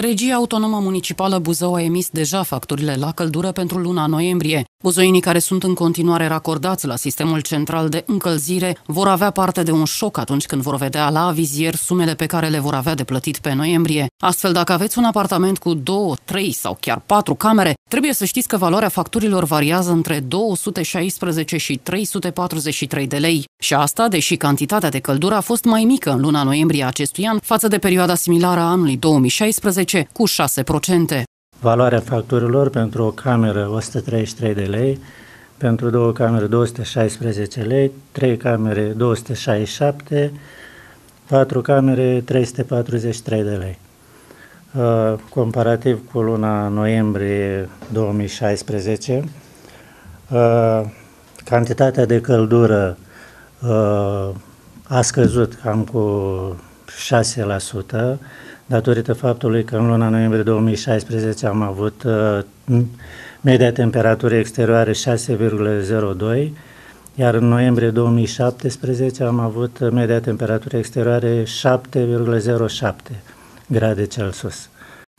Regia Autonomă Municipală Buzău a emis deja facturile la căldură pentru luna noiembrie. Buzoinii care sunt în continuare racordați la sistemul central de încălzire vor avea parte de un șoc atunci când vor vedea la avizier sumele pe care le vor avea de plătit pe noiembrie. Astfel, dacă aveți un apartament cu două, trei sau chiar patru camere, trebuie să știți că valoarea facturilor variază între 216 și 343 de lei. Și asta, deși cantitatea de căldură a fost mai mică în luna noiembrie acestui an față de perioada similară a anului 2016, 2019 cu 6%. Valoarea facturilor pentru o cameră 133 de lei, pentru două camere 216 lei, trei camere 267, patru camere 343 de lei. Uh, comparativ cu luna noiembrie 2016, uh, cantitatea de căldură uh, a scăzut cam cu 6%, datorită faptului că în luna noiembrie 2016 uh, am avut uh, media temperaturii exterioare 6,02, iar în noiembrie 2017 am avut media temperaturii exterioare 7,07 grade Celsius.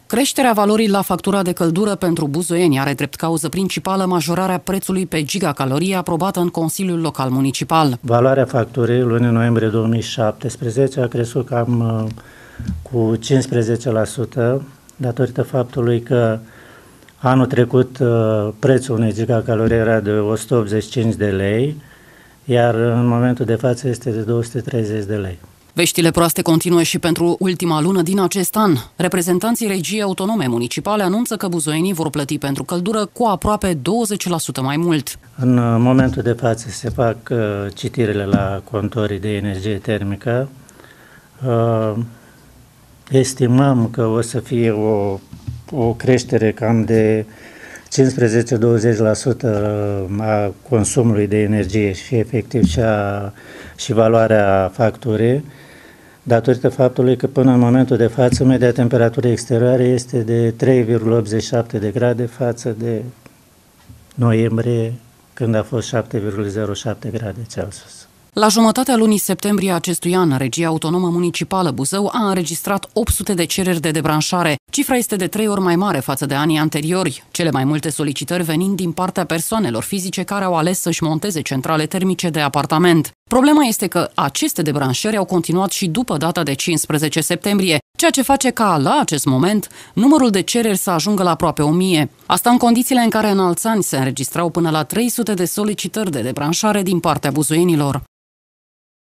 Creșterea valorii la factura de căldură pentru buzoieni are drept cauză principală majorarea prețului pe gigacalorie aprobată în Consiliul Local Municipal. Valoarea facturii lunii noiembrie 2017 a crescut cam uh, cu 15% datorită faptului că anul trecut uh, prețul unei gigacalorie era de 185 de lei, iar în momentul de față este de 230 de lei. Veștile proaste continuă și pentru ultima lună din acest an. Reprezentanții regiei autonome municipale anunță că buzoienii vor plăti pentru căldură cu aproape 20% mai mult. În uh, momentul de față se fac uh, citirile la contorii de energie termică. Uh, estimăm că o să fie o, o creștere cam de 15-20% a consumului de energie și efectiv și, a, și valoarea facturii datorită faptului că până în momentul de față media temperaturii exterioare este de 3,87 de grade față de noiembrie, când a fost 7,07 grade Celsius. La jumătatea lunii septembrie acestui an, Regia Autonomă Municipală Buzău a înregistrat 800 de cereri de debranșare. Cifra este de trei ori mai mare față de anii anteriori, cele mai multe solicitări venind din partea persoanelor fizice care au ales să-și monteze centrale termice de apartament. Problema este că aceste debranșări au continuat și după data de 15 septembrie, ceea ce face ca, la acest moment, numărul de cereri să ajungă la aproape 1000. Asta în condițiile în care în alți ani se înregistrau până la 300 de solicitări de debranșare din partea buzoienilor.